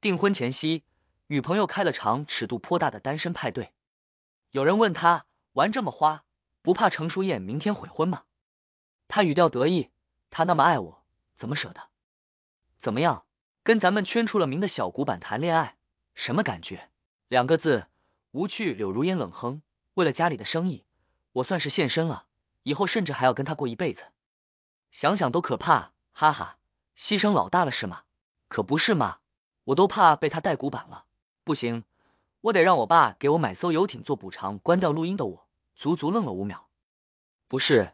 订婚前夕，女朋友开了场尺度颇大的单身派对。有人问他，玩这么花，不怕程书燕明天悔婚吗？他语调得意，他那么爱我，怎么舍得？怎么样，跟咱们圈出了名的小古板谈恋爱，什么感觉？两个字，无趣。柳如烟冷哼，为了家里的生意，我算是现身了，以后甚至还要跟他过一辈子，想想都可怕。哈哈，牺牲老大了是吗？可不是嘛。我都怕被他带古板了，不行，我得让我爸给我买艘游艇做补偿。关掉录音的我，足足愣了五秒。不是，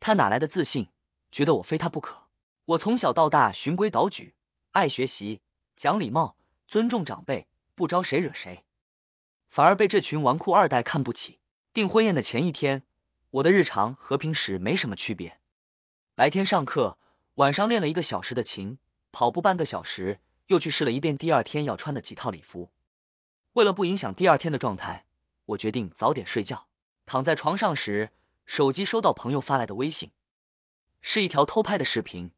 他哪来的自信，觉得我非他不可？我从小到大循规蹈矩，爱学习，讲礼貌，尊重长辈，不招谁惹谁，反而被这群纨绔二代看不起。订婚宴的前一天，我的日常和平时没什么区别，白天上课，晚上练了一个小时的琴，跑步半个小时。又去试了一遍第二天要穿的几套礼服，为了不影响第二天的状态，我决定早点睡觉。躺在床上时，手机收到朋友发来的微信，是一条偷拍的视频，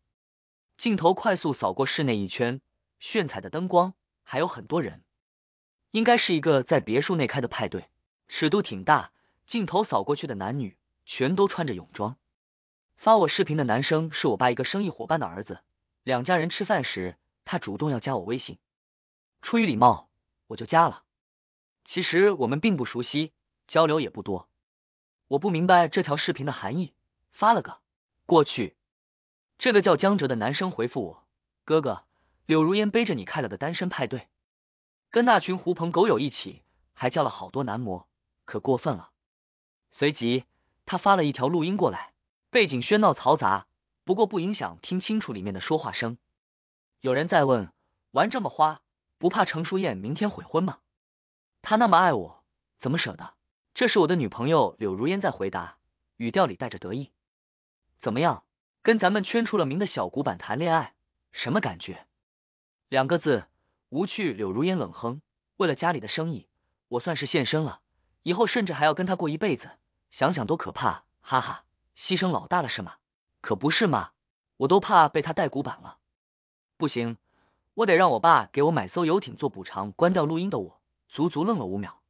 镜头快速扫过室内一圈，炫彩的灯光，还有很多人，应该是一个在别墅内开的派对，尺度挺大。镜头扫过去的男女全都穿着泳装。发我视频的男生是我爸一个生意伙伴的儿子，两家人吃饭时。他主动要加我微信，出于礼貌，我就加了。其实我们并不熟悉，交流也不多。我不明白这条视频的含义，发了个过去。这个叫江哲的男生回复我：“哥哥，柳如烟背着你开了个单身派对，跟那群狐朋狗友一起，还叫了好多男模，可过分了。”随即，他发了一条录音过来，背景喧闹嘈杂，不过不影响听清楚里面的说话声。有人在问，玩这么花，不怕程淑燕明天悔婚吗？他那么爱我，怎么舍得？这是我的女朋友柳如烟在回答，语调里带着得意。怎么样，跟咱们圈出了名的小古板谈恋爱，什么感觉？两个字，无趣。柳如烟冷哼。为了家里的生意，我算是献身了，以后甚至还要跟他过一辈子，想想都可怕。哈哈，牺牲老大了是吗？可不是嘛，我都怕被他带古板了。不行，我得让我爸给我买艘游艇做补偿。关掉录音的我，足足愣了五秒。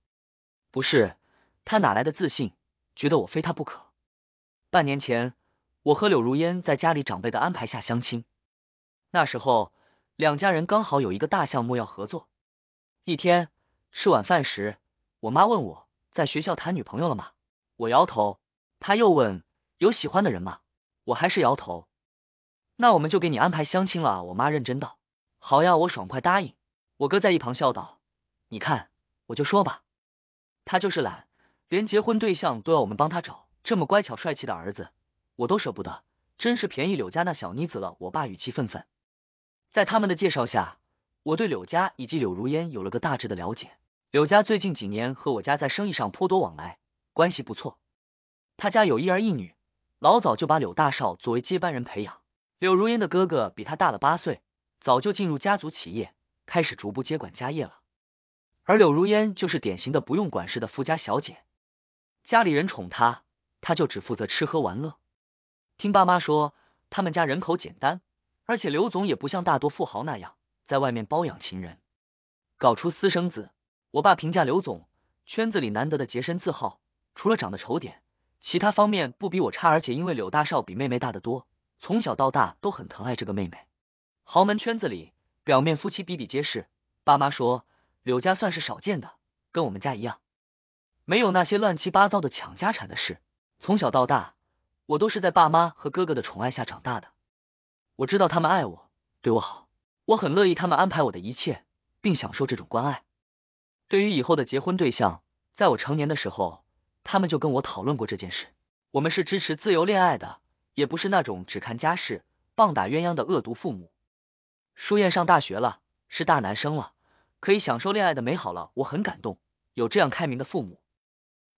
不是，他哪来的自信，觉得我非他不可？半年前，我和柳如烟在家里长辈的安排下相亲。那时候，两家人刚好有一个大项目要合作。一天吃晚饭时，我妈问我在学校谈女朋友了吗？我摇头。她又问有喜欢的人吗？我还是摇头。那我们就给你安排相亲了我妈认真道。好呀，我爽快答应。我哥在一旁笑道：“你看，我就说吧，他就是懒，连结婚对象都要我们帮他找。这么乖巧帅气的儿子，我都舍不得。真是便宜柳家那小妮子了。”我爸语气愤愤。在他们的介绍下，我对柳家以及柳如烟有了个大致的了解。柳家最近几年和我家在生意上颇多往来，关系不错。他家有一儿一女，老早就把柳大少作为接班人培养。柳如烟的哥哥比她大了八岁，早就进入家族企业，开始逐步接管家业了。而柳如烟就是典型的不用管事的富家小姐，家里人宠她，她就只负责吃喝玩乐。听爸妈说，他们家人口简单，而且刘总也不像大多富豪那样在外面包养情人，搞出私生子。我爸评价刘总，圈子里难得的洁身自好，除了长得丑点，其他方面不比我差。而且因为柳大少比妹妹大得多。从小到大都很疼爱这个妹妹。豪门圈子里，表面夫妻比比皆是。爸妈说，柳家算是少见的，跟我们家一样，没有那些乱七八糟的抢家产的事。从小到大，我都是在爸妈和哥哥的宠爱下长大的。我知道他们爱我，对我好，我很乐意他们安排我的一切，并享受这种关爱。对于以后的结婚对象，在我成年的时候，他们就跟我讨论过这件事。我们是支持自由恋爱的。也不是那种只看家世、棒打鸳鸯的恶毒父母。舒燕上大学了，是大男生了，可以享受恋爱的美好了。我很感动，有这样开明的父母。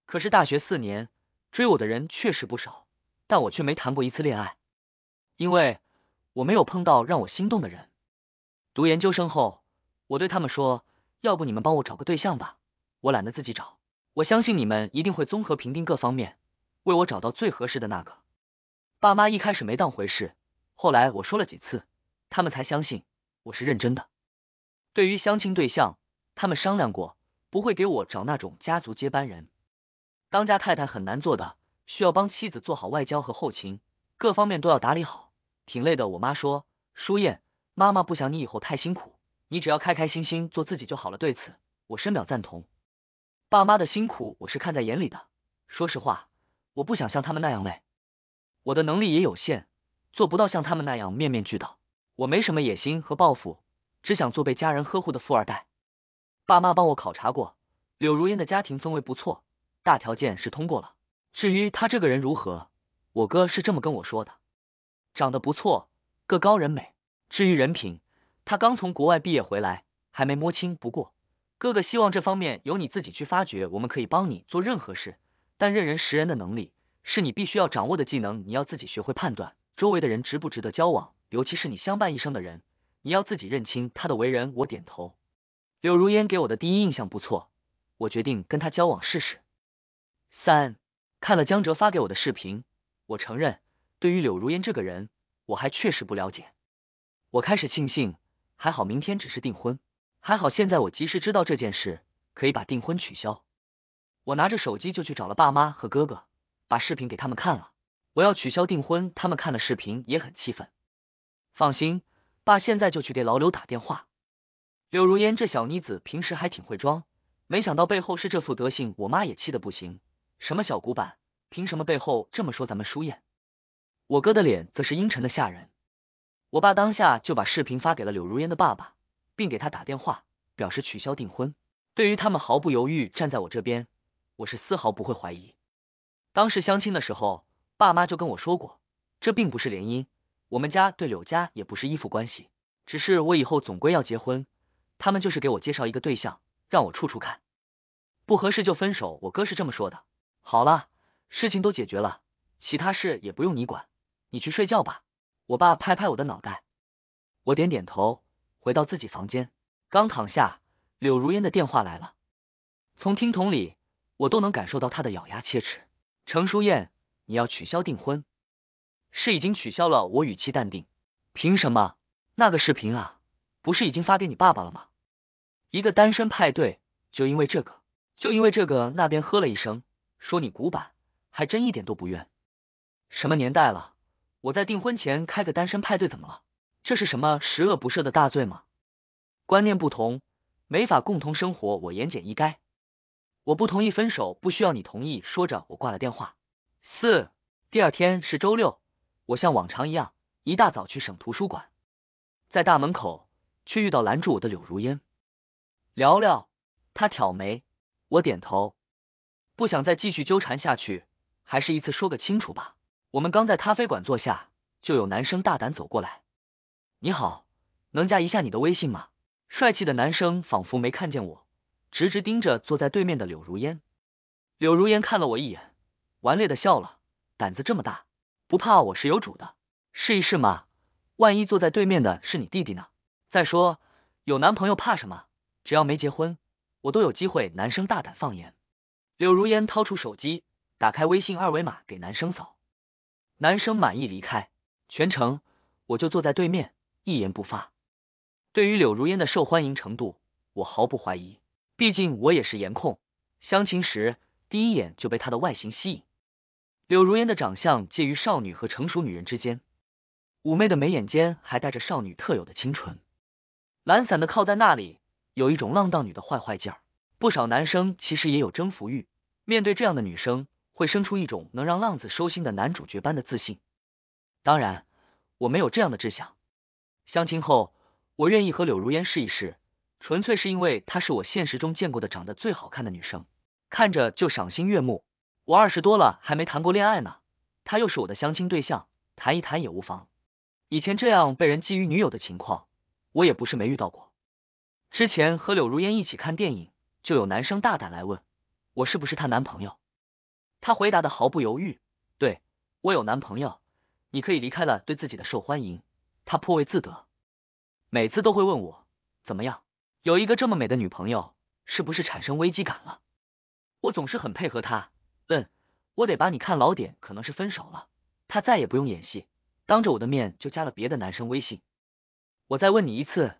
可是大学四年，追我的人确实不少，但我却没谈过一次恋爱，因为我没有碰到让我心动的人。读研究生后，我对他们说：“要不你们帮我找个对象吧，我懒得自己找。我相信你们一定会综合评定各方面，为我找到最合适的那个。”爸妈一开始没当回事，后来我说了几次，他们才相信我是认真的。对于相亲对象，他们商量过，不会给我找那种家族接班人。当家太太很难做的，需要帮妻子做好外交和后勤，各方面都要打理好，挺累的。我妈说：“舒燕，妈妈不想你以后太辛苦，你只要开开心心做自己就好了。”对此，我深表赞同。爸妈的辛苦我是看在眼里的，说实话，我不想像他们那样累。我的能力也有限，做不到像他们那样面面俱到。我没什么野心和抱负，只想做被家人呵护的富二代。爸妈帮我考察过，柳如烟的家庭氛围不错，大条件是通过了。至于他这个人如何，我哥是这么跟我说的，长得不错，个高人美。至于人品，他刚从国外毕业回来，还没摸清。不过，哥哥希望这方面由你自己去发掘，我们可以帮你做任何事，但认人识人的能力。是你必须要掌握的技能，你要自己学会判断周围的人值不值得交往，尤其是你相伴一生的人，你要自己认清他的为人。我点头。柳如烟给我的第一印象不错，我决定跟他交往试试。三看了江哲发给我的视频，我承认对于柳如烟这个人我还确实不了解。我开始庆幸，还好明天只是订婚，还好现在我及时知道这件事，可以把订婚取消。我拿着手机就去找了爸妈和哥哥。把视频给他们看了，我要取消订婚，他们看了视频也很气愤。放心，爸，现在就去给老柳打电话。柳如烟这小妮子平时还挺会装，没想到背后是这副德行。我妈也气得不行，什么小古板，凭什么背后这么说咱们舒艳？我哥的脸则是阴沉的吓人。我爸当下就把视频发给了柳如烟的爸爸，并给他打电话，表示取消订婚。对于他们毫不犹豫站在我这边，我是丝毫不会怀疑。当时相亲的时候，爸妈就跟我说过，这并不是联姻，我们家对柳家也不是依附关系，只是我以后总归要结婚，他们就是给我介绍一个对象，让我处处看，不合适就分手。我哥是这么说的。好了，事情都解决了，其他事也不用你管，你去睡觉吧。我爸拍拍我的脑袋，我点点头，回到自己房间，刚躺下，柳如烟的电话来了，从听筒里我都能感受到她的咬牙切齿。程书燕，你要取消订婚？是已经取消了？我语气淡定。凭什么？那个视频啊，不是已经发给你爸爸了吗？一个单身派对，就因为这个，就因为这个，那边呵了一声，说你古板，还真一点都不怨。什么年代了？我在订婚前开个单身派对，怎么了？这是什么十恶不赦的大罪吗？观念不同，没法共同生活。我言简意赅。我不同意分手，不需要你同意。说着，我挂了电话。四，第二天是周六，我像往常一样一大早去省图书馆，在大门口却遇到拦住我的柳如烟。聊聊，他挑眉，我点头，不想再继续纠缠下去，还是一次说个清楚吧。我们刚在咖啡馆坐下，就有男生大胆走过来，你好，能加一下你的微信吗？帅气的男生仿佛没看见我。直直盯着坐在对面的柳如烟，柳如烟看了我一眼，顽劣的笑了。胆子这么大，不怕我是有主的？试一试嘛，万一坐在对面的是你弟弟呢？再说有男朋友怕什么？只要没结婚，我都有机会。男生大胆放言。柳如烟掏出手机，打开微信二维码给男生扫，男生满意离开。全程我就坐在对面，一言不发。对于柳如烟的受欢迎程度，我毫不怀疑。毕竟我也是颜控，相亲时第一眼就被她的外形吸引。柳如烟的长相介于少女和成熟女人之间，妩媚的眉眼间还带着少女特有的清纯，懒散的靠在那里，有一种浪荡女的坏坏劲儿。不少男生其实也有征服欲，面对这样的女生，会生出一种能让浪子收心的男主角般的自信。当然，我没有这样的志向。相亲后，我愿意和柳如烟试一试。纯粹是因为她是我现实中见过的长得最好看的女生，看着就赏心悦目。我二十多了还没谈过恋爱呢，她又是我的相亲对象，谈一谈也无妨。以前这样被人觊觎女友的情况，我也不是没遇到过。之前和柳如烟一起看电影，就有男生大胆来问我是不是她男朋友，他回答的毫不犹豫，对我有男朋友，你可以离开了，对自己的受欢迎，他颇为自得。每次都会问我怎么样。有一个这么美的女朋友，是不是产生危机感了？我总是很配合他。嗯，我得把你看老点，可能是分手了。他再也不用演戏，当着我的面就加了别的男生微信。我再问你一次，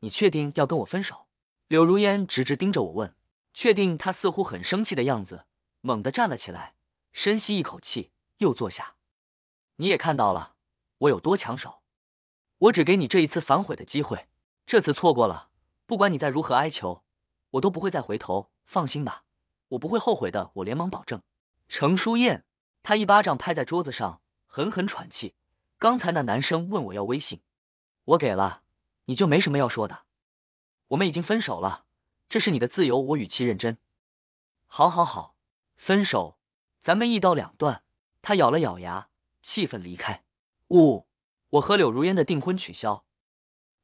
你确定要跟我分手？柳如烟直直盯着我问，确定？他似乎很生气的样子，猛地站了起来，深吸一口气，又坐下。你也看到了，我有多抢手。我只给你这一次反悔的机会，这次错过了。不管你再如何哀求，我都不会再回头。放心吧，我不会后悔的。我连忙保证。程书燕，他一巴掌拍在桌子上，狠狠喘气。刚才那男生问我要微信，我给了，你就没什么要说的。我们已经分手了，这是你的自由。我语气认真。好好好，分手，咱们一刀两断。他咬了咬牙，气愤离开。呜，我和柳如烟的订婚取消。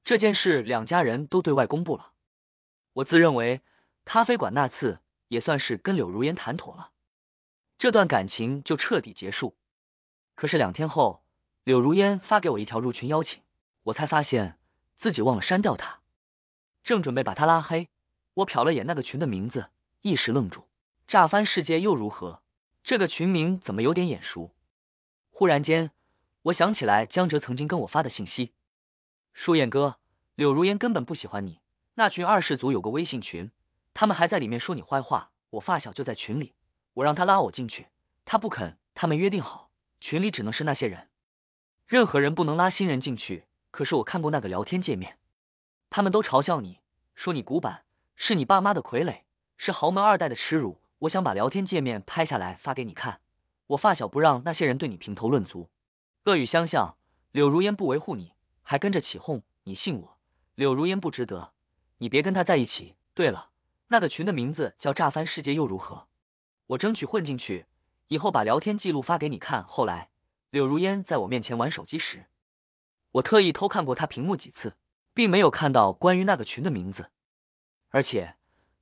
这件事两家人都对外公布了，我自认为咖啡馆那次也算是跟柳如烟谈妥了，这段感情就彻底结束。可是两天后，柳如烟发给我一条入群邀请，我才发现自己忘了删掉他，正准备把他拉黑，我瞟了眼那个群的名字，一时愣住。炸翻世界又如何？这个群名怎么有点眼熟？忽然间，我想起来江哲曾经跟我发的信息。舒燕哥，柳如烟根本不喜欢你。那群二世祖有个微信群，他们还在里面说你坏话。我发小就在群里，我让他拉我进去，他不肯，他们约定好，群里只能是那些人，任何人不能拉新人进去。可是我看过那个聊天界面，他们都嘲笑你，说你古板，是你爸妈的傀儡，是豪门二代的耻辱。我想把聊天界面拍下来发给你看，我发小不让那些人对你评头论足，恶语相向。柳如烟不维护你。还跟着起哄，你信我，柳如烟不值得，你别跟他在一起。对了，那个群的名字叫“炸翻世界”，又如何？我争取混进去，以后把聊天记录发给你看。后来，柳如烟在我面前玩手机时，我特意偷看过他屏幕几次，并没有看到关于那个群的名字。而且，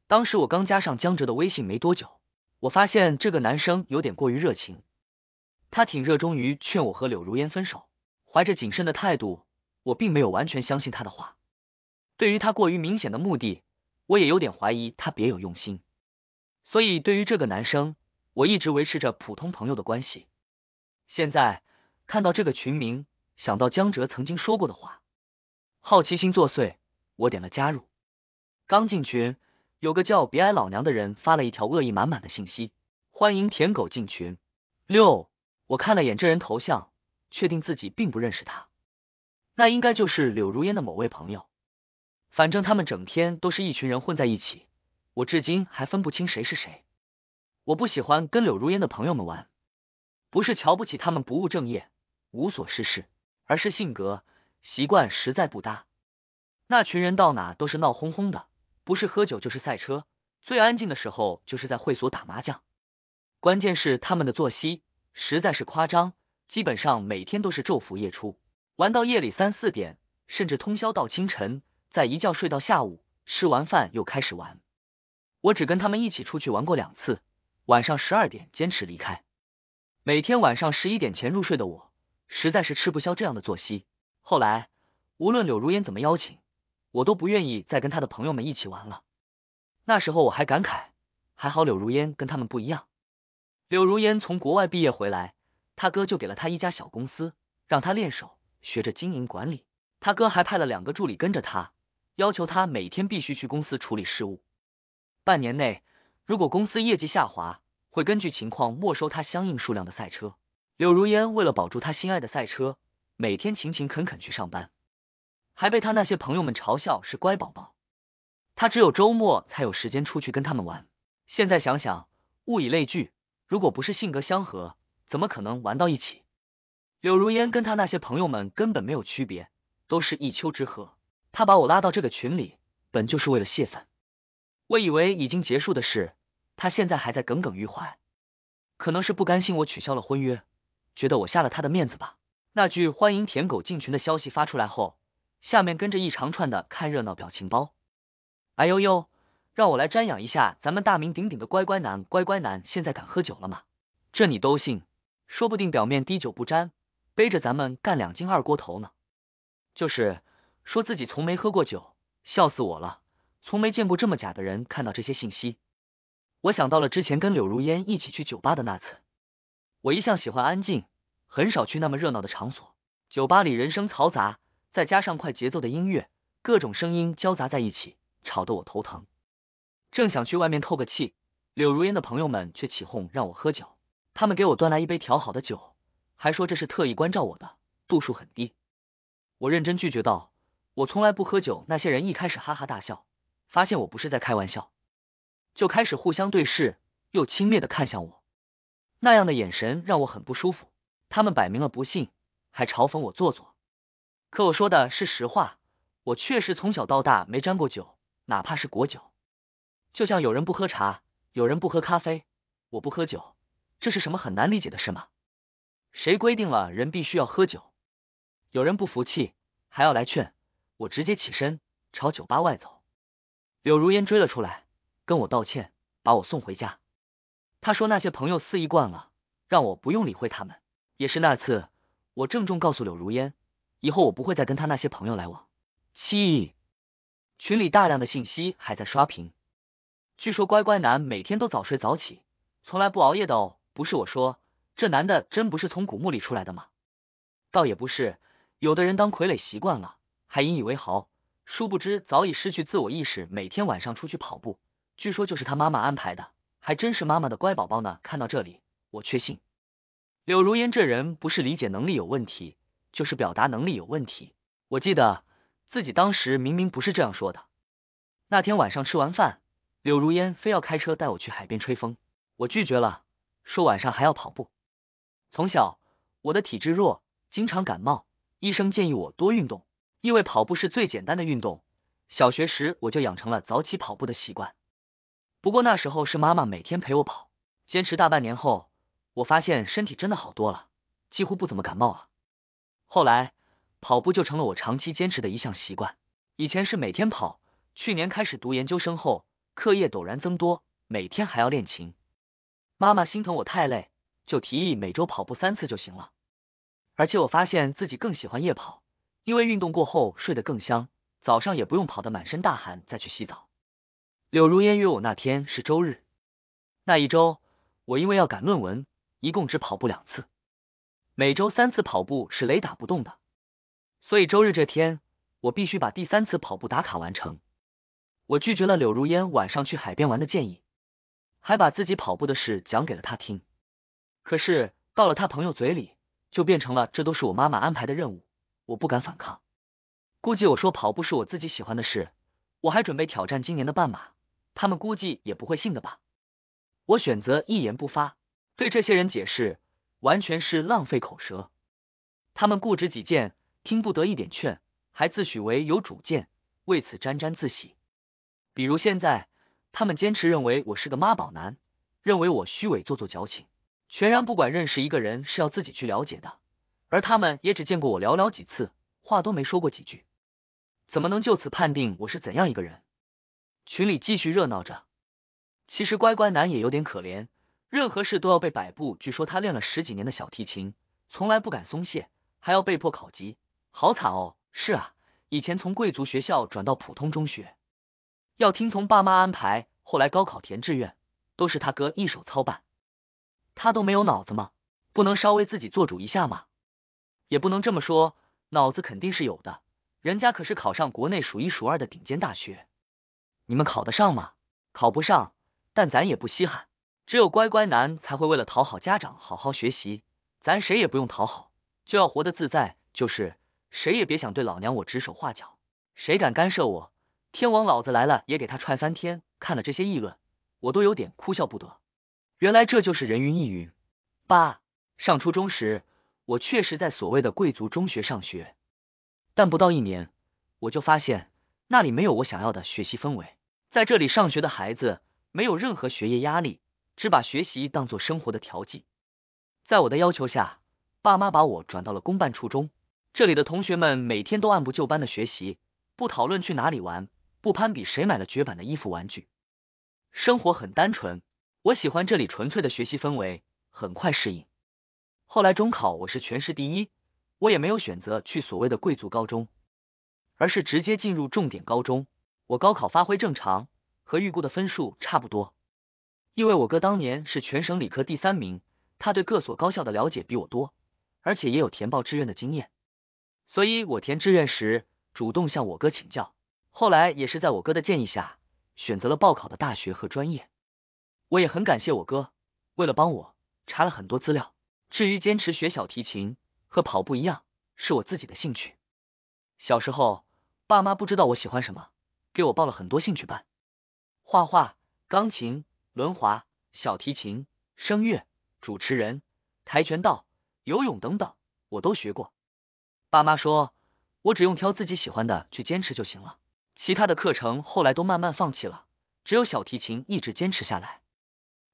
当时我刚加上江哲的微信没多久，我发现这个男生有点过于热情，他挺热衷于劝我和柳如烟分手，怀着谨慎的态度。我并没有完全相信他的话，对于他过于明显的目的，我也有点怀疑他别有用心。所以对于这个男生，我一直维持着普通朋友的关系。现在看到这个群名，想到江哲曾经说过的话，好奇心作祟，我点了加入。刚进群，有个叫别挨老娘的人发了一条恶意满满的信息：“欢迎舔狗进群六。”我看了眼这人头像，确定自己并不认识他。那应该就是柳如烟的某位朋友，反正他们整天都是一群人混在一起，我至今还分不清谁是谁。我不喜欢跟柳如烟的朋友们玩，不是瞧不起他们不务正业、无所事事，而是性格习惯实在不搭。那群人到哪都是闹哄哄的，不是喝酒就是赛车，最安静的时候就是在会所打麻将。关键是他们的作息实在是夸张，基本上每天都是昼伏夜出。玩到夜里三四点，甚至通宵到清晨，再一觉睡到下午，吃完饭又开始玩。我只跟他们一起出去玩过两次，晚上十二点坚持离开。每天晚上十一点前入睡的我，实在是吃不消这样的作息。后来，无论柳如烟怎么邀请，我都不愿意再跟他的朋友们一起玩了。那时候我还感慨，还好柳如烟跟他们不一样。柳如烟从国外毕业回来，他哥就给了他一家小公司，让他练手。学着经营管理，他哥还派了两个助理跟着他，要求他每天必须去公司处理事务。半年内，如果公司业绩下滑，会根据情况没收他相应数量的赛车。柳如烟为了保住他心爱的赛车，每天勤勤恳恳去上班，还被他那些朋友们嘲笑是乖宝宝。他只有周末才有时间出去跟他们玩。现在想想，物以类聚，如果不是性格相合，怎么可能玩到一起？柳如烟跟他那些朋友们根本没有区别，都是一丘之貉。他把我拉到这个群里，本就是为了泄愤。我以为已经结束的事，他现在还在耿耿于怀，可能是不甘心我取消了婚约，觉得我下了他的面子吧。那句“欢迎舔狗进群”的消息发出来后，下面跟着一长串的看热闹表情包。哎呦呦，让我来瞻仰一下咱们大名鼎鼎的乖乖男，乖乖男现在敢喝酒了吗？这你都信？说不定表面滴酒不沾。背着咱们干两斤二锅头呢，就是说自己从没喝过酒，笑死我了！从没见过这么假的人。看到这些信息，我想到了之前跟柳如烟一起去酒吧的那次。我一向喜欢安静，很少去那么热闹的场所。酒吧里人声嘈杂，再加上快节奏的音乐，各种声音交杂在一起，吵得我头疼。正想去外面透个气，柳如烟的朋友们却起哄让我喝酒。他们给我端来一杯调好的酒。还说这是特意关照我的，度数很低。我认真拒绝道：“我从来不喝酒。”那些人一开始哈哈大笑，发现我不是在开玩笑，就开始互相对视，又轻蔑的看向我，那样的眼神让我很不舒服。他们摆明了不信，还嘲讽我做作。可我说的是实话，我确实从小到大没沾过酒，哪怕是果酒。就像有人不喝茶，有人不喝咖啡，我不喝酒，这是什么很难理解的事吗？谁规定了人必须要喝酒？有人不服气，还要来劝我，直接起身朝酒吧外走。柳如烟追了出来，跟我道歉，把我送回家。他说那些朋友肆意惯了，让我不用理会他们。也是那次，我郑重告诉柳如烟，以后我不会再跟他那些朋友来往。七，群里大量的信息还在刷屏。据说乖乖男每天都早睡早起，从来不熬夜的哦。不是我说。这男的真不是从古墓里出来的吗？倒也不是，有的人当傀儡习惯了，还引以为豪，殊不知早已失去自我意识。每天晚上出去跑步，据说就是他妈妈安排的，还真是妈妈的乖宝宝呢。看到这里，我确信柳如烟这人不是理解能力有问题，就是表达能力有问题。我记得自己当时明明不是这样说的。那天晚上吃完饭，柳如烟非要开车带我去海边吹风，我拒绝了，说晚上还要跑步。从小，我的体质弱，经常感冒。医生建议我多运动，因为跑步是最简单的运动。小学时，我就养成了早起跑步的习惯。不过那时候是妈妈每天陪我跑，坚持大半年后，我发现身体真的好多了，几乎不怎么感冒了。后来，跑步就成了我长期坚持的一项习惯。以前是每天跑，去年开始读研究生后，课业陡然增多，每天还要练琴，妈妈心疼我太累。就提议每周跑步三次就行了，而且我发现自己更喜欢夜跑，因为运动过后睡得更香，早上也不用跑得满身大汗再去洗澡。柳如烟约我那天是周日，那一周我因为要赶论文，一共只跑步两次，每周三次跑步是雷打不动的，所以周日这天我必须把第三次跑步打卡完成。我拒绝了柳如烟晚上去海边玩的建议，还把自己跑步的事讲给了她听。可是到了他朋友嘴里，就变成了这都是我妈妈安排的任务，我不敢反抗。估计我说跑步是我自己喜欢的事，我还准备挑战今年的半马，他们估计也不会信的吧。我选择一言不发，对这些人解释完全是浪费口舌。他们固执己见，听不得一点劝，还自诩为有主见，为此沾沾自喜。比如现在，他们坚持认为我是个妈宝男，认为我虚伪做作、矫情。全然不管认识一个人是要自己去了解的，而他们也只见过我寥寥几次，话都没说过几句，怎么能就此判定我是怎样一个人？群里继续热闹着。其实乖乖男也有点可怜，任何事都要被摆布。据说他练了十几年的小提琴，从来不敢松懈，还要被迫考级，好惨哦！是啊，以前从贵族学校转到普通中学，要听从爸妈安排；后来高考填志愿，都是他哥一手操办。他都没有脑子吗？不能稍微自己做主一下吗？也不能这么说，脑子肯定是有的，人家可是考上国内数一数二的顶尖大学。你们考得上吗？考不上，但咱也不稀罕。只有乖乖男才会为了讨好家长好好学习，咱谁也不用讨好，就要活得自在。就是谁也别想对老娘我指手画脚，谁敢干涉我，天王老子来了也给他踹翻天。看了这些议论，我都有点哭笑不得。原来这就是人云亦云。八，上初中时，我确实在所谓的贵族中学上学，但不到一年，我就发现那里没有我想要的学习氛围。在这里上学的孩子没有任何学业压力，只把学习当做生活的调剂。在我的要求下，爸妈把我转到了公办初中。这里的同学们每天都按部就班的学习，不讨论去哪里玩，不攀比谁买了绝版的衣服玩具，生活很单纯。我喜欢这里纯粹的学习氛围，很快适应。后来中考，我是全市第一，我也没有选择去所谓的贵族高中，而是直接进入重点高中。我高考发挥正常，和预估的分数差不多。因为我哥当年是全省理科第三名，他对各所高校的了解比我多，而且也有填报志愿的经验，所以我填志愿时主动向我哥请教。后来也是在我哥的建议下，选择了报考的大学和专业。我也很感谢我哥，为了帮我查了很多资料。至于坚持学小提琴和跑步一样，是我自己的兴趣。小时候，爸妈不知道我喜欢什么，给我报了很多兴趣班：画画、钢琴、轮滑、小提琴、声乐、主持人、跆拳道、游泳等等，我都学过。爸妈说，我只用挑自己喜欢的去坚持就行了，其他的课程后来都慢慢放弃了，只有小提琴一直坚持下来。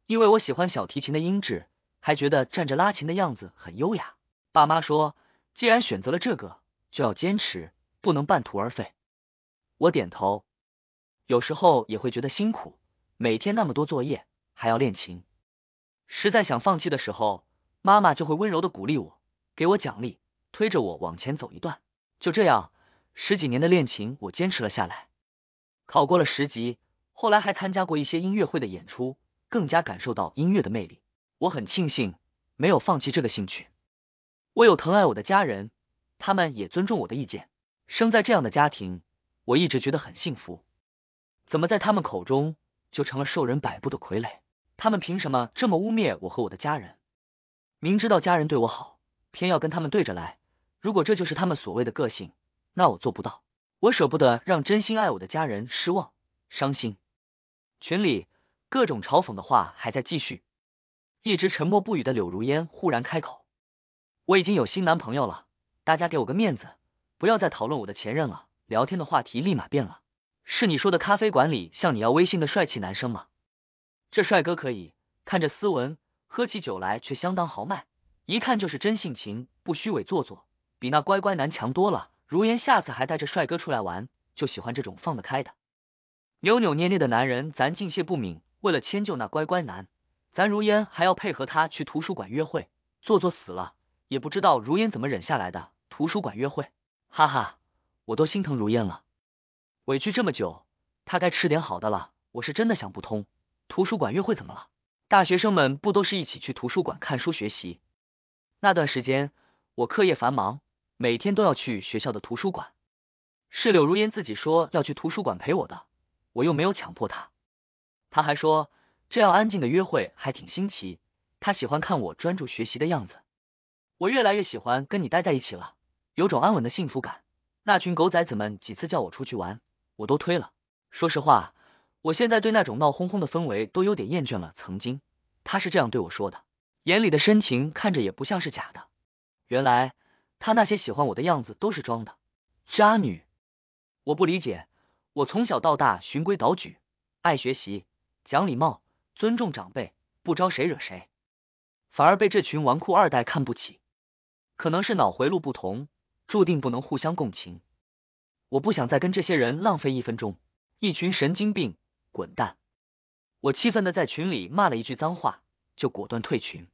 因为我喜欢小提琴的音质，还觉得站着拉琴的样子很优雅。爸妈说，既然选择了这个，就要坚持，不能半途而废。我点头。有时候也会觉得辛苦，每天那么多作业，还要练琴。实在想放弃的时候，妈妈就会温柔的鼓励我，给我奖励，推着我往前走一段。就这样，十几年的练琴，我坚持了下来，考过了十级。后来还参加过一些音乐会的演出。更加感受到音乐的魅力。我很庆幸没有放弃这个兴趣。我有疼爱我的家人，他们也尊重我的意见。生在这样的家庭，我一直觉得很幸福。怎么在他们口中就成了受人摆布的傀儡？他们凭什么这么污蔑我和我的家人？明知道家人对我好，偏要跟他们对着来。如果这就是他们所谓的个性，那我做不到。我舍不得让真心爱我的家人失望伤心。群里。各种嘲讽的话还在继续，一直沉默不语的柳如烟忽然开口：“我已经有新男朋友了，大家给我个面子，不要再讨论我的前任了。”聊天的话题立马变了，是你说的咖啡馆里向你要微信的帅气男生吗？这帅哥可以，看着斯文，喝起酒来却相当豪迈，一看就是真性情，不虚伪做作，比那乖乖男强多了。如烟下次还带着帅哥出来玩，就喜欢这种放得开的、扭扭捏捏的男人，咱敬谢不敏。为了迁就那乖乖男，咱如烟还要配合他去图书馆约会，做作死了也不知道如烟怎么忍下来的。图书馆约会，哈哈，我都心疼如烟了，委屈这么久，他该吃点好的了。我是真的想不通，图书馆约会怎么了？大学生们不都是一起去图书馆看书学习？那段时间我课业繁忙，每天都要去学校的图书馆。是柳如烟自己说要去图书馆陪我的，我又没有强迫他。他还说，这样安静的约会还挺新奇。他喜欢看我专注学习的样子，我越来越喜欢跟你待在一起了，有种安稳的幸福感。那群狗崽子们几次叫我出去玩，我都推了。说实话，我现在对那种闹哄哄的氛围都有点厌倦了。曾经，他是这样对我说的，眼里的深情看着也不像是假的。原来，他那些喜欢我的样子都是装的。渣女，我不理解。我从小到大循规蹈矩，爱学习。讲礼貌，尊重长辈，不招谁惹谁，反而被这群纨绔二代看不起。可能是脑回路不同，注定不能互相共情。我不想再跟这些人浪费一分钟，一群神经病，滚蛋！我气愤的在群里骂了一句脏话，就果断退群，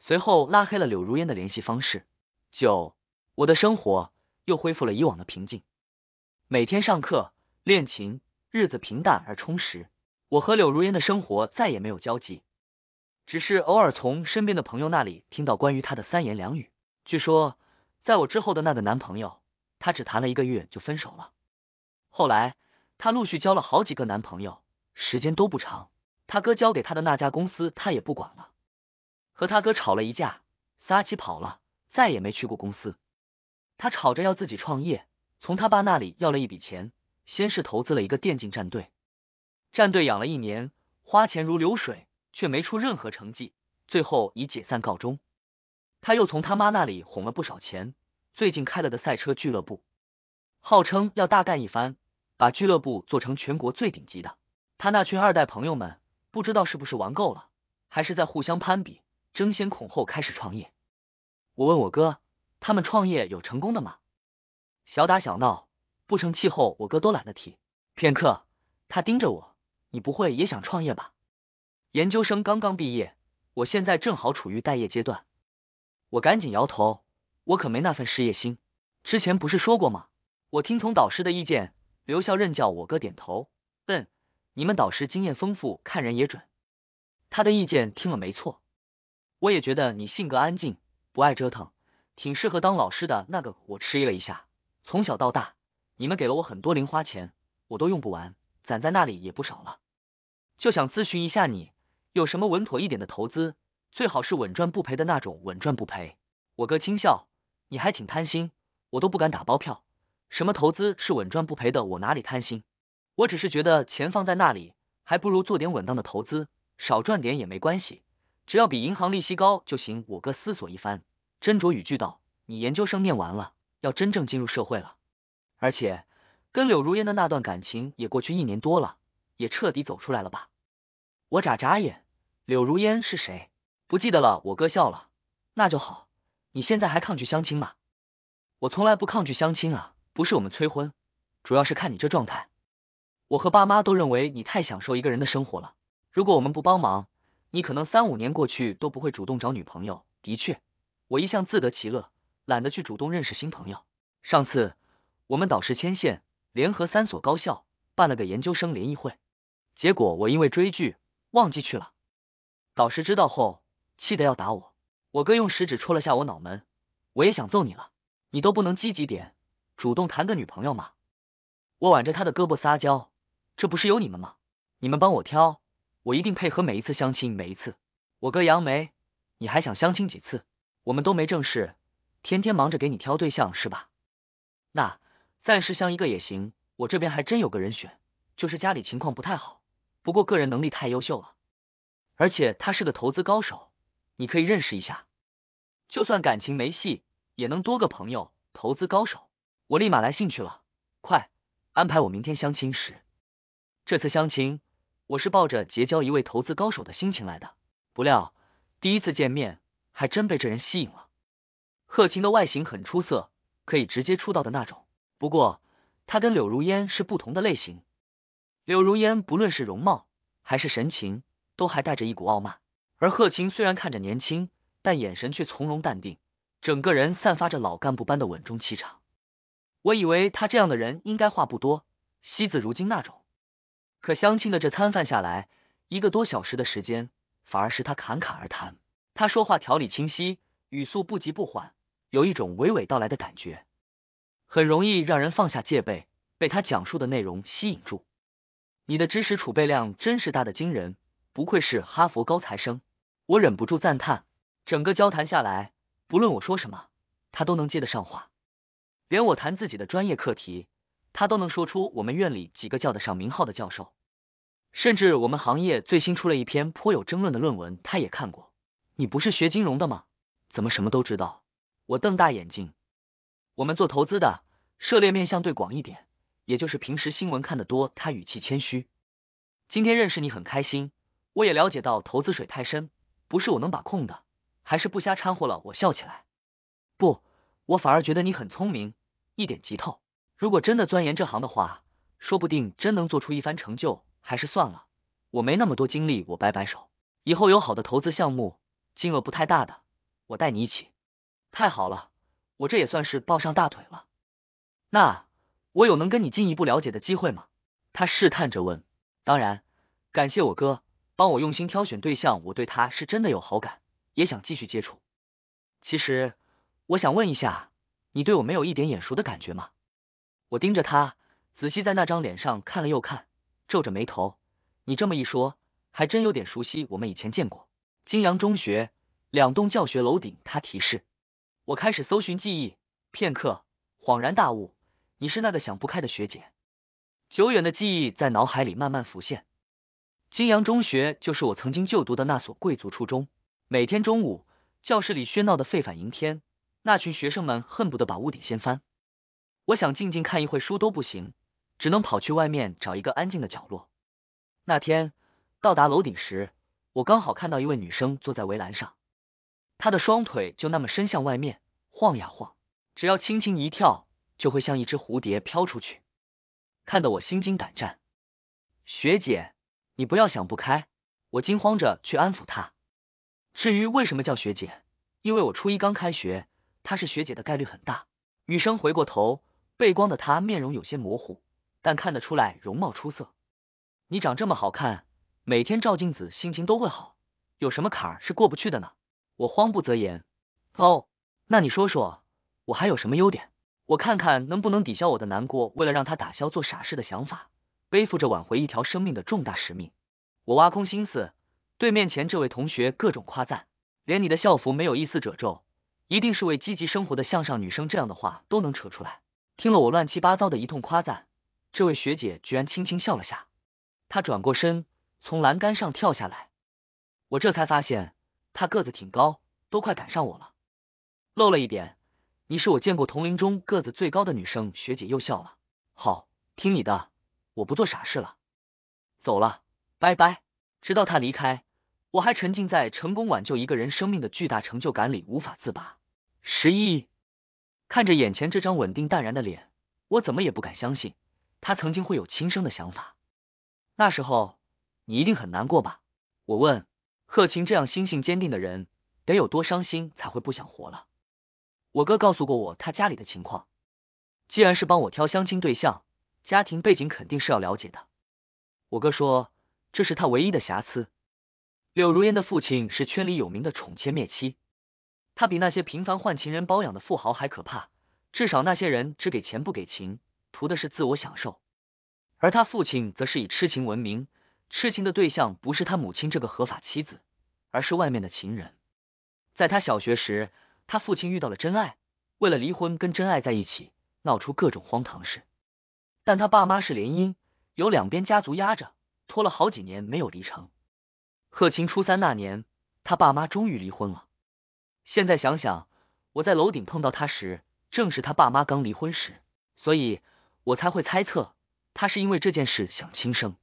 随后拉黑了柳如烟的联系方式。九，我的生活又恢复了以往的平静，每天上课、练琴，日子平淡而充实。我和柳如烟的生活再也没有交集，只是偶尔从身边的朋友那里听到关于她的三言两语。据说，在我之后的那个男朋友，她只谈了一个月就分手了。后来，她陆续交了好几个男朋友，时间都不长。她哥交给她的那家公司，她也不管了，和他哥吵了一架，撒气跑了，再也没去过公司。他吵着要自己创业，从他爸那里要了一笔钱，先是投资了一个电竞战队。战队养了一年，花钱如流水，却没出任何成绩，最后以解散告终。他又从他妈那里哄了不少钱，最近开了个赛车俱乐部，号称要大干一番，把俱乐部做成全国最顶级的。他那群二代朋友们不知道是不是玩够了，还是在互相攀比，争先恐后开始创业。我问我哥，他们创业有成功的吗？小打小闹不成气候，我哥都懒得提。片刻，他盯着我。你不会也想创业吧？研究生刚刚毕业，我现在正好处于待业阶段。我赶紧摇头，我可没那份事业心。之前不是说过吗？我听从导师的意见，留校任教。我哥点头，嗯，你们导师经验丰富，看人也准。他的意见听了没错，我也觉得你性格安静，不爱折腾，挺适合当老师的。那个我迟疑了一下，从小到大，你们给了我很多零花钱，我都用不完，攒在那里也不少了。就想咨询一下你有什么稳妥一点的投资，最好是稳赚不赔的那种。稳赚不赔，我哥轻笑，你还挺贪心，我都不敢打包票。什么投资是稳赚不赔的？我哪里贪心？我只是觉得钱放在那里，还不如做点稳当的投资，少赚点也没关系，只要比银行利息高就行。我哥思索一番，斟酌语句道：“你研究生念完了，要真正进入社会了，而且跟柳如烟的那段感情也过去一年多了，也彻底走出来了吧？”我眨眨眼，柳如烟是谁？不记得了。我哥笑了，那就好。你现在还抗拒相亲吗？我从来不抗拒相亲啊，不是我们催婚，主要是看你这状态。我和爸妈都认为你太享受一个人的生活了。如果我们不帮忙，你可能三五年过去都不会主动找女朋友。的确，我一向自得其乐，懒得去主动认识新朋友。上次我们导师牵线，联合三所高校办了个研究生联谊会，结果我因为追剧。忘记去了，导师知道后气得要打我。我哥用食指戳了下我脑门，我也想揍你了。你都不能积极点，主动谈个女朋友吗？我挽着他的胳膊撒娇，这不是有你们吗？你们帮我挑，我一定配合。每一次相亲，每一次，我哥杨梅，你还想相亲几次？我们都没正事，天天忙着给你挑对象是吧？那暂时相一个也行，我这边还真有个人选，就是家里情况不太好。不过个人能力太优秀了，而且他是个投资高手，你可以认识一下。就算感情没戏，也能多个朋友。投资高手，我立马来兴趣了。快安排我明天相亲时。这次相亲，我是抱着结交一位投资高手的心情来的。不料第一次见面，还真被这人吸引了。贺琴的外形很出色，可以直接出道的那种。不过他跟柳如烟是不同的类型。柳如烟不论是容貌还是神情，都还带着一股傲慢。而贺琴虽然看着年轻，但眼神却从容淡定，整个人散发着老干部般的稳重气场。我以为他这样的人应该话不多，惜字如金那种。可相亲的这餐饭下来一个多小时的时间，反而是他侃侃而谈。他说话条理清晰，语速不急不缓，有一种娓娓道来的感觉，很容易让人放下戒备，被他讲述的内容吸引住。你的知识储备量真是大的惊人，不愧是哈佛高材生，我忍不住赞叹。整个交谈下来，不论我说什么，他都能接得上话，连我谈自己的专业课题，他都能说出我们院里几个叫得上名号的教授，甚至我们行业最新出了一篇颇有争论的论文，他也看过。你不是学金融的吗？怎么什么都知道？我瞪大眼睛。我们做投资的，涉猎面相对广一点。也就是平时新闻看得多，他语气谦虚。今天认识你很开心，我也了解到投资水太深，不是我能把控的，还是不瞎掺和了。我笑起来，不，我反而觉得你很聪明，一点即透。如果真的钻研这行的话，说不定真能做出一番成就，还是算了，我没那么多精力。我摆摆手，以后有好的投资项目，金额不太大的，我带你一起。太好了，我这也算是抱上大腿了。那。我有能跟你进一步了解的机会吗？他试探着问。当然，感谢我哥帮我用心挑选对象，我对他是真的有好感，也想继续接触。其实，我想问一下，你对我没有一点眼熟的感觉吗？我盯着他，仔细在那张脸上看了又看，皱着眉头。你这么一说，还真有点熟悉。我们以前见过，金阳中学两栋教学楼顶。他提示我开始搜寻记忆，片刻恍然大悟。你是那个想不开的学姐。久远的记忆在脑海里慢慢浮现。金阳中学就是我曾经就读的那所贵族初中。每天中午，教室里喧闹的沸反盈天，那群学生们恨不得把屋顶掀翻。我想静静看一会书都不行，只能跑去外面找一个安静的角落。那天到达楼顶时，我刚好看到一位女生坐在围栏上，她的双腿就那么伸向外面，晃呀晃，只要轻轻一跳。就会像一只蝴蝶飘出去，看得我心惊胆战。学姐，你不要想不开！我惊慌着去安抚她。至于为什么叫学姐，因为我初一刚开学，她是学姐的概率很大。女生回过头，背光的她面容有些模糊，但看得出来容貌出色。你长这么好看，每天照镜子心情都会好，有什么坎儿是过不去的呢？我慌不择言。哦，那你说说，我还有什么优点？我看看能不能抵消我的难过，为了让他打消做傻事的想法，背负着挽回一条生命的重大使命，我挖空心思对面前这位同学各种夸赞，连你的校服没有一丝褶皱，一定是位积极生活的向上女生，这样的话都能扯出来。听了我乱七八糟的一通夸赞，这位学姐居然轻轻笑了下，她转过身从栏杆上跳下来，我这才发现她个子挺高，都快赶上我了，漏了一点。你是我见过同龄中个子最高的女生，学姐又笑了。好，听你的，我不做傻事了。走了，拜拜。直到他离开，我还沉浸在成功挽救一个人生命的巨大成就感里无法自拔。十一，看着眼前这张稳定淡然的脸，我怎么也不敢相信他曾经会有轻生的想法。那时候你一定很难过吧？我问。贺晴这样心性坚定的人，得有多伤心才会不想活了？我哥告诉过我他家里的情况，既然是帮我挑相亲对象，家庭背景肯定是要了解的。我哥说这是他唯一的瑕疵。柳如烟的父亲是圈里有名的宠妻灭妻，他比那些频繁换情人包养的富豪还可怕。至少那些人只给钱不给情，图的是自我享受，而他父亲则是以痴情闻名。痴情的对象不是他母亲这个合法妻子，而是外面的情人。在他小学时。他父亲遇到了真爱，为了离婚跟真爱在一起，闹出各种荒唐事。但他爸妈是联姻，有两边家族压着，拖了好几年没有离成。贺琴初三那年，他爸妈终于离婚了。现在想想，我在楼顶碰到他时，正是他爸妈刚离婚时，所以我才会猜测他是因为这件事想轻生。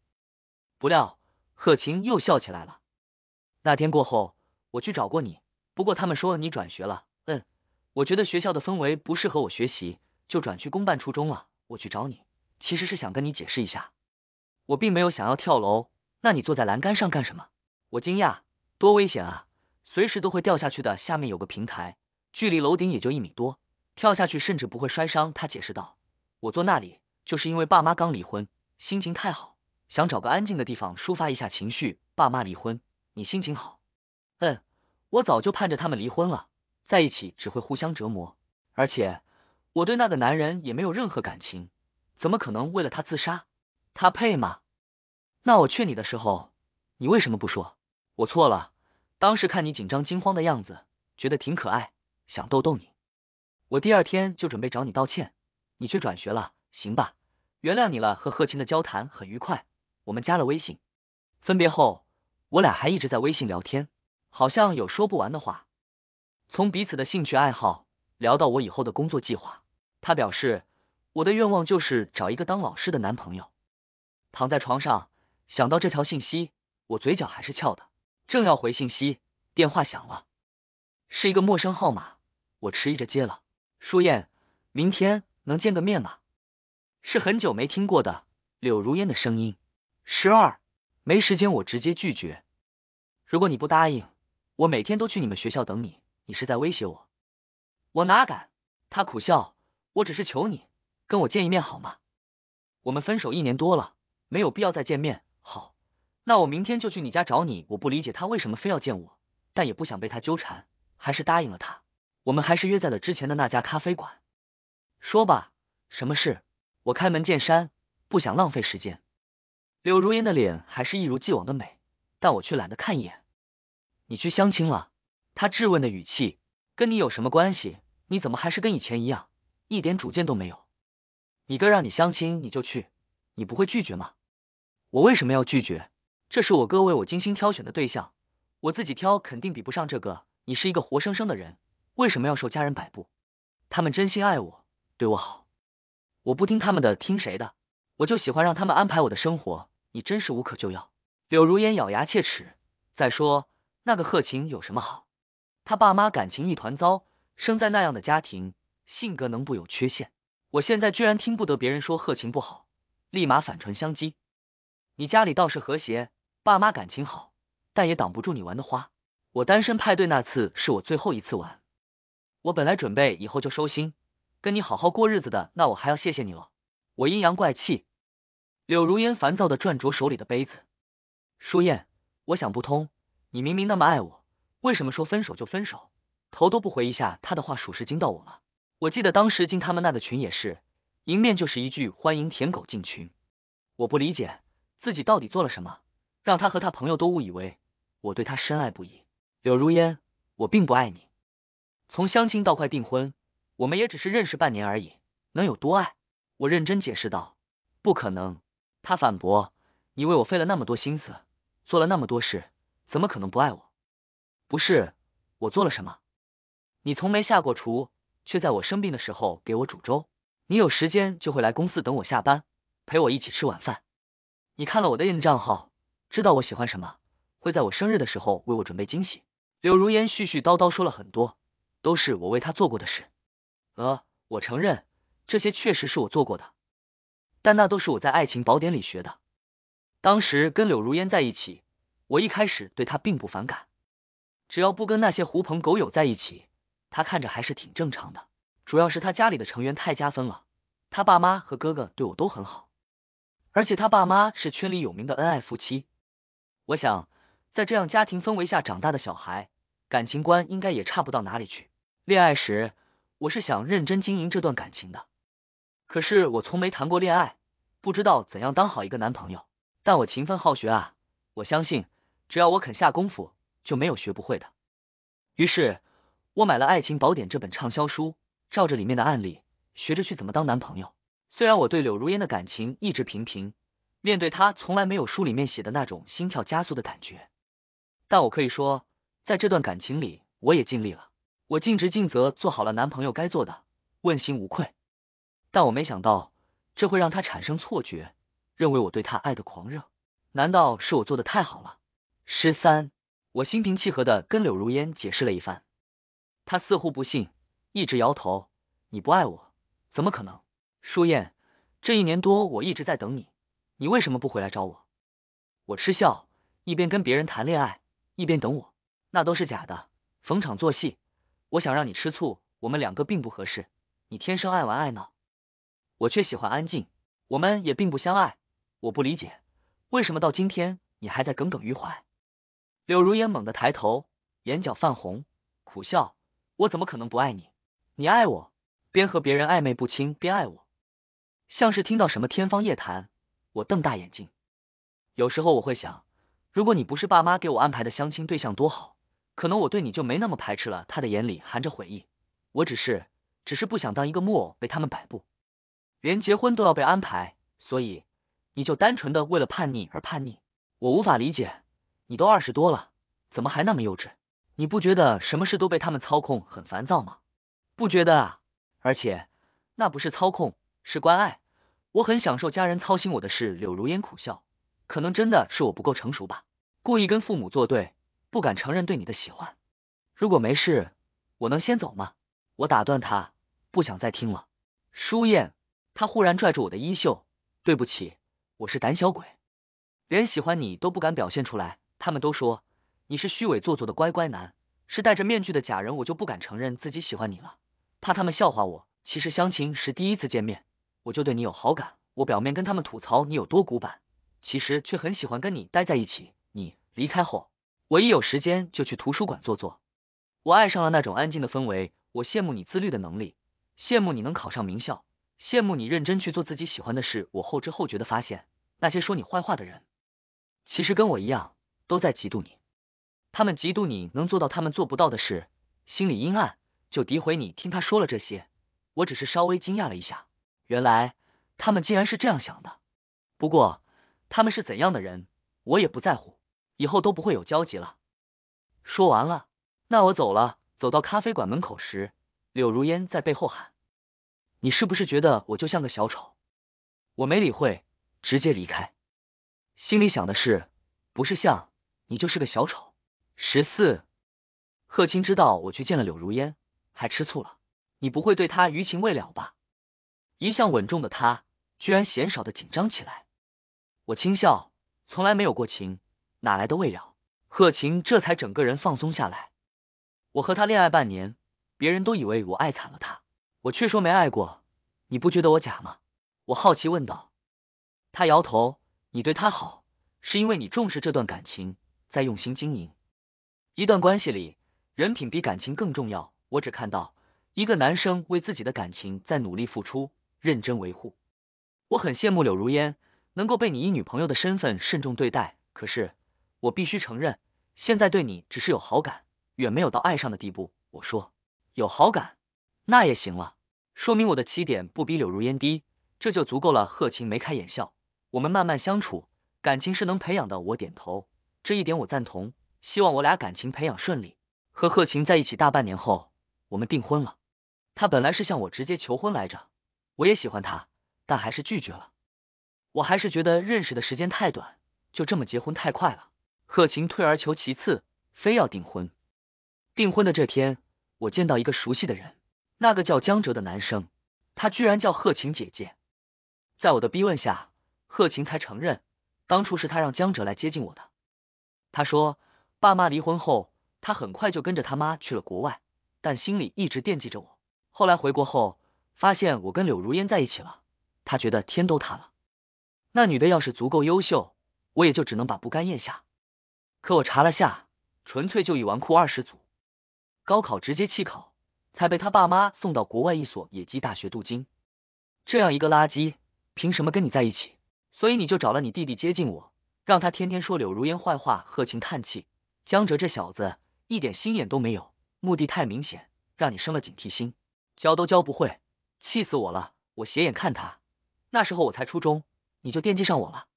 不料贺琴又笑起来了。那天过后，我去找过你，不过他们说你转学了。我觉得学校的氛围不适合我学习，就转去公办初中了。我去找你，其实是想跟你解释一下，我并没有想要跳楼。那你坐在栏杆上干什么？我惊讶，多危险啊，随时都会掉下去的。下面有个平台，距离楼顶也就一米多，跳下去甚至不会摔伤。他解释道，我坐那里就是因为爸妈刚离婚，心情太好，想找个安静的地方抒发一下情绪。爸妈离婚，你心情好？嗯，我早就盼着他们离婚了。在一起只会互相折磨，而且我对那个男人也没有任何感情，怎么可能为了他自杀？他配吗？那我劝你的时候，你为什么不说我错了？当时看你紧张惊慌的样子，觉得挺可爱，想逗逗你。我第二天就准备找你道歉，你却转学了，行吧，原谅你了。和贺琴的交谈很愉快，我们加了微信。分别后，我俩还一直在微信聊天，好像有说不完的话。从彼此的兴趣爱好聊到我以后的工作计划，他表示我的愿望就是找一个当老师的男朋友。躺在床上想到这条信息，我嘴角还是翘的。正要回信息，电话响了，是一个陌生号码。我迟疑着接了。舒燕，明天能见个面吗？是很久没听过的柳如烟的声音。十二，没时间，我直接拒绝。如果你不答应，我每天都去你们学校等你。你是在威胁我？我哪敢？他苦笑，我只是求你跟我见一面好吗？我们分手一年多了，没有必要再见面。好，那我明天就去你家找你。我不理解他为什么非要见我，但也不想被他纠缠，还是答应了他。我们还是约在了之前的那家咖啡馆。说吧，什么事？我开门见山，不想浪费时间。柳如烟的脸还是一如既往的美，但我却懒得看一眼。你去相亲了？他质问的语气跟你有什么关系？你怎么还是跟以前一样，一点主见都没有？你哥让你相亲你就去，你不会拒绝吗？我为什么要拒绝？这是我哥为我精心挑选的对象，我自己挑肯定比不上这个。你是一个活生生的人，为什么要受家人摆布？他们真心爱我，对我好，我不听他们的，听谁的？我就喜欢让他们安排我的生活。你真是无可救药！柳如烟咬牙切齿。再说那个贺晴有什么好？他爸妈感情一团糟，生在那样的家庭，性格能不有缺陷？我现在居然听不得别人说贺晴不好，立马反唇相讥。你家里倒是和谐，爸妈感情好，但也挡不住你玩的花。我单身派对那次是我最后一次玩，我本来准备以后就收心，跟你好好过日子的，那我还要谢谢你了。我阴阳怪气，柳如烟烦躁的转着手里的杯子。舒燕，我想不通，你明明那么爱我。为什么说分手就分手，头都不回一下？他的话属实惊到我了。我记得当时进他们那个群也是，迎面就是一句“欢迎舔狗进群”。我不理解自己到底做了什么，让他和他朋友都误以为我对他深爱不已。柳如烟，我并不爱你。从相亲到快订婚，我们也只是认识半年而已，能有多爱？我认真解释道。不可能，他反驳。你为我费了那么多心思，做了那么多事，怎么可能不爱我？不是我做了什么，你从没下过厨，却在我生病的时候给我煮粥。你有时间就会来公司等我下班，陪我一起吃晚饭。你看了我的 i n 账号，知道我喜欢什么，会在我生日的时候为我准备惊喜。柳如烟絮絮叨叨说了很多，都是我为他做过的事。呃，我承认，这些确实是我做过的，但那都是我在爱情宝典里学的。当时跟柳如烟在一起，我一开始对她并不反感。只要不跟那些狐朋狗友在一起，他看着还是挺正常的。主要是他家里的成员太加分了，他爸妈和哥哥对我都很好，而且他爸妈是圈里有名的恩爱夫妻。我想，在这样家庭氛围下长大的小孩，感情观应该也差不到哪里去。恋爱时，我是想认真经营这段感情的，可是我从没谈过恋爱，不知道怎样当好一个男朋友。但我勤奋好学啊，我相信只要我肯下功夫。就没有学不会的。于是，我买了《爱情宝典》这本畅销书，照着里面的案例学着去怎么当男朋友。虽然我对柳如烟的感情一直平平，面对她从来没有书里面写的那种心跳加速的感觉，但我可以说，在这段感情里我也尽力了。我尽职尽责，做好了男朋友该做的，问心无愧。但我没想到，这会让她产生错觉，认为我对她爱的狂热。难道是我做的太好了？十三。我心平气和的跟柳如烟解释了一番，她似乎不信，一直摇头。你不爱我，怎么可能？舒燕，这一年多我一直在等你，你为什么不回来找我？我嗤笑，一边跟别人谈恋爱，一边等我，那都是假的，逢场作戏。我想让你吃醋，我们两个并不合适，你天生爱玩爱闹，我却喜欢安静，我们也并不相爱。我不理解，为什么到今天你还在耿耿于怀？柳如烟猛地抬头，眼角泛红，苦笑：“我怎么可能不爱你？你爱我，边和别人暧昧不清，边爱我，像是听到什么天方夜谭。”我瞪大眼睛。有时候我会想，如果你不是爸妈给我安排的相亲对象，多好，可能我对你就没那么排斥了。他的眼里含着悔意，我只是，只是不想当一个木偶被他们摆布，连结婚都要被安排，所以你就单纯的为了叛逆而叛逆，我无法理解。你都二十多了，怎么还那么幼稚？你不觉得什么事都被他们操控很烦躁吗？不觉得啊，而且那不是操控，是关爱。我很享受家人操心我的事。柳如烟苦笑，可能真的是我不够成熟吧，故意跟父母作对，不敢承认对你的喜欢。如果没事，我能先走吗？我打断他，不想再听了。舒燕，他忽然拽住我的衣袖，对不起，我是胆小鬼，连喜欢你都不敢表现出来。他们都说你是虚伪做作的乖乖男，是戴着面具的假人，我就不敢承认自己喜欢你了，怕他们笑话我。其实相亲是第一次见面，我就对你有好感。我表面跟他们吐槽你有多古板，其实却很喜欢跟你待在一起。你离开后，我一有时间就去图书馆坐坐，我爱上了那种安静的氛围。我羡慕你自律的能力，羡慕你能考上名校，羡慕你认真去做自己喜欢的事。我后知后觉的发现，那些说你坏话的人，其实跟我一样。都在嫉妒你，他们嫉妒你能做到他们做不到的事，心里阴暗就诋毁你。听他说了这些，我只是稍微惊讶了一下，原来他们竟然是这样想的。不过他们是怎样的人，我也不在乎，以后都不会有交集了。说完了，那我走了。走到咖啡馆门口时，柳如烟在背后喊：“你是不是觉得我就像个小丑？”我没理会，直接离开。心里想的是，不是像。你就是个小丑。十四，贺青知道我去见了柳如烟，还吃醋了。你不会对他余情未了吧？一向稳重的他，居然嫌少的紧张起来。我轻笑，从来没有过情，哪来的未了？贺青这才整个人放松下来。我和他恋爱半年，别人都以为我爱惨了他，我却说没爱过。你不觉得我假吗？我好奇问道。他摇头，你对他好，是因为你重视这段感情。在用心经营一段关系里，人品比感情更重要。我只看到一个男生为自己的感情在努力付出、认真维护。我很羡慕柳如烟能够被你以女朋友的身份慎重对待。可是，我必须承认，现在对你只是有好感，远没有到爱上的地步。我说有好感那也行了，说明我的起点不比柳如烟低，这就足够了。贺晴眉开眼笑，我们慢慢相处，感情是能培养的。我点头。这一点我赞同，希望我俩感情培养顺利。和贺琴在一起大半年后，我们订婚了。他本来是向我直接求婚来着，我也喜欢他，但还是拒绝了。我还是觉得认识的时间太短，就这么结婚太快了。贺琴退而求其次，非要订婚。订婚的这天，我见到一个熟悉的人，那个叫江哲的男生，他居然叫贺琴姐姐。在我的逼问下，贺琴才承认，当初是他让江哲来接近我的。他说，爸妈离婚后，他很快就跟着他妈去了国外，但心里一直惦记着我。后来回国后，发现我跟柳如烟在一起了，他觉得天都塌了。那女的要是足够优秀，我也就只能把不甘咽下。可我查了下，纯粹就一纨绔二世祖，高考直接弃考，才被他爸妈送到国外一所野鸡大学镀金。这样一个垃圾，凭什么跟你在一起？所以你就找了你弟弟接近我。让他天天说柳如烟坏话，贺琴叹气，江哲这小子一点心眼都没有，目的太明显，让你生了警惕心，教都教不会，气死我了！我斜眼看他，那时候我才初中，你就惦记上我了，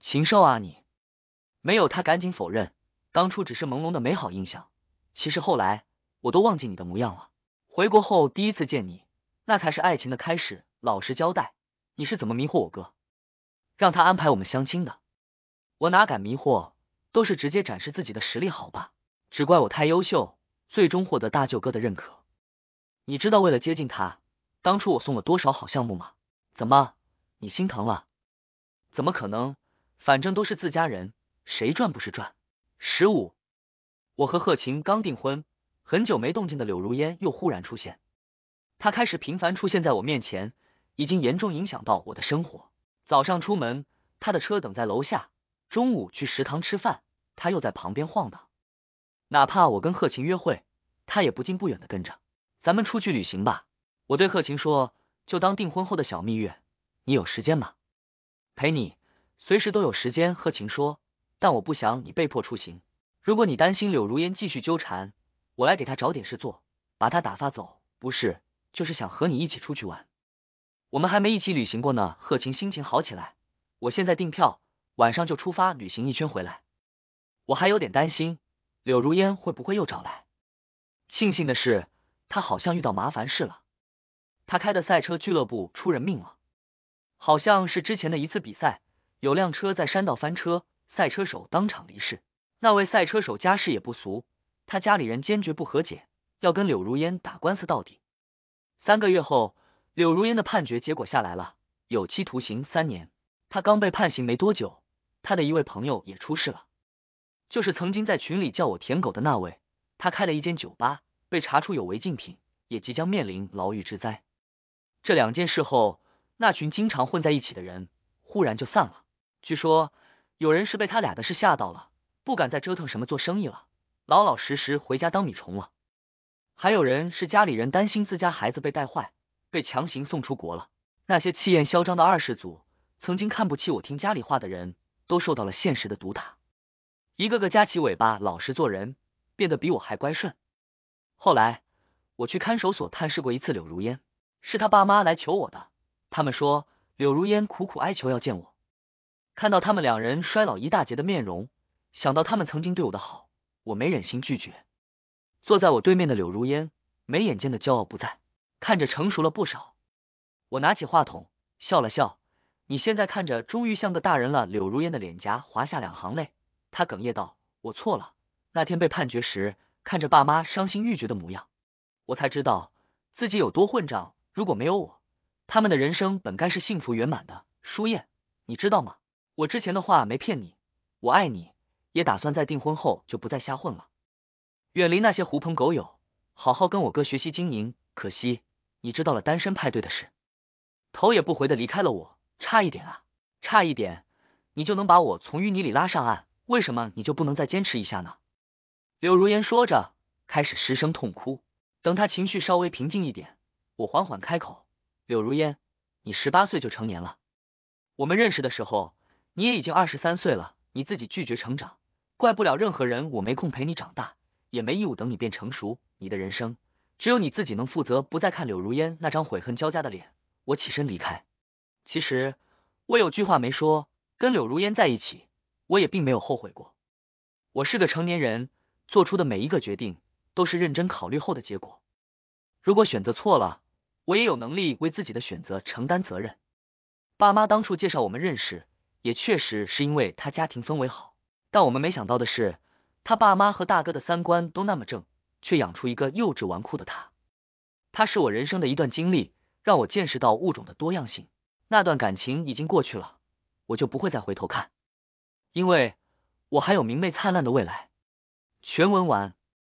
禽兽啊你！没有他赶紧否认，当初只是朦胧的美好印象，其实后来我都忘记你的模样了。回国后第一次见你，那才是爱情的开始。老实交代，你是怎么迷惑我哥，让他安排我们相亲的？我哪敢迷惑，都是直接展示自己的实力，好吧？只怪我太优秀，最终获得大舅哥的认可。你知道为了接近他，当初我送了多少好项目吗？怎么，你心疼了？怎么可能？反正都是自家人，谁赚不是赚？十五，我和贺琴刚订婚，很久没动静的柳如烟又忽然出现，她开始频繁出现在我面前，已经严重影响到我的生活。早上出门，她的车等在楼下。中午去食堂吃饭，他又在旁边晃荡。哪怕我跟贺琴约会，他也不近不远的跟着。咱们出去旅行吧，我对贺琴说，就当订婚后的小蜜月。你有时间吗？陪你，随时都有时间。贺琴说，但我不想你被迫出行。如果你担心柳如烟继续纠缠，我来给她找点事做，把她打发走。不是，就是想和你一起出去玩。我们还没一起旅行过呢。贺琴心情好起来，我现在订票。晚上就出发旅行一圈回来，我还有点担心柳如烟会不会又找来。庆幸的是，他好像遇到麻烦事了。他开的赛车俱乐部出人命了，好像是之前的一次比赛，有辆车在山道翻车，赛车手当场离世。那位赛车手家世也不俗，他家里人坚决不和解，要跟柳如烟打官司到底。三个月后，柳如烟的判决结果下来了，有期徒刑三年。他刚被判刑没多久。他的一位朋友也出事了，就是曾经在群里叫我舔狗的那位。他开了一间酒吧，被查出有违禁品，也即将面临牢狱之灾。这两件事后，那群经常混在一起的人忽然就散了。据说有人是被他俩的事吓到了，不敢再折腾什么做生意了，老老实实回家当米虫了。还有人是家里人担心自家孩子被带坏，被强行送出国了。那些气焰嚣张的二世祖，曾经看不起我听家里话的人。都受到了现实的毒打，一个个夹起尾巴老实做人，变得比我还乖顺。后来我去看守所探视过一次柳如烟，是他爸妈来求我的，他们说柳如烟苦苦哀求要见我。看到他们两人衰老一大截的面容，想到他们曾经对我的好，我没忍心拒绝。坐在我对面的柳如烟，眉眼间的骄傲不在，看着成熟了不少。我拿起话筒笑了笑。你现在看着，终于像个大人了。柳如烟的脸颊滑下两行泪，她哽咽道：“我错了。那天被判决时，看着爸妈伤心欲绝的模样，我才知道自己有多混账。如果没有我，他们的人生本该是幸福圆满的。”舒燕，你知道吗？我之前的话没骗你，我爱你，也打算在订婚后就不再瞎混了，远离那些狐朋狗友，好好跟我哥学习经营。可惜，你知道了单身派对的事，头也不回的离开了我。差一点啊，差一点，你就能把我从淤泥里拉上岸，为什么你就不能再坚持一下呢？柳如烟说着，开始失声痛哭。等她情绪稍微平静一点，我缓缓开口：“柳如烟，你十八岁就成年了，我们认识的时候你也已经二十三岁了，你自己拒绝成长，怪不了任何人。我没空陪你长大，也没义务等你变成熟。你的人生，只有你自己能负责。”不再看柳如烟那张悔恨交加的脸，我起身离开。其实我有句话没说，跟柳如烟在一起，我也并没有后悔过。我是个成年人，做出的每一个决定都是认真考虑后的结果。如果选择错了，我也有能力为自己的选择承担责任。爸妈当初介绍我们认识，也确实是因为他家庭氛围好。但我们没想到的是，他爸妈和大哥的三观都那么正，却养出一个幼稚纨绔的他。他是我人生的一段经历，让我见识到物种的多样性。那段感情已经过去了，我就不会再回头看，因为我还有明媚灿烂的未来。全文完。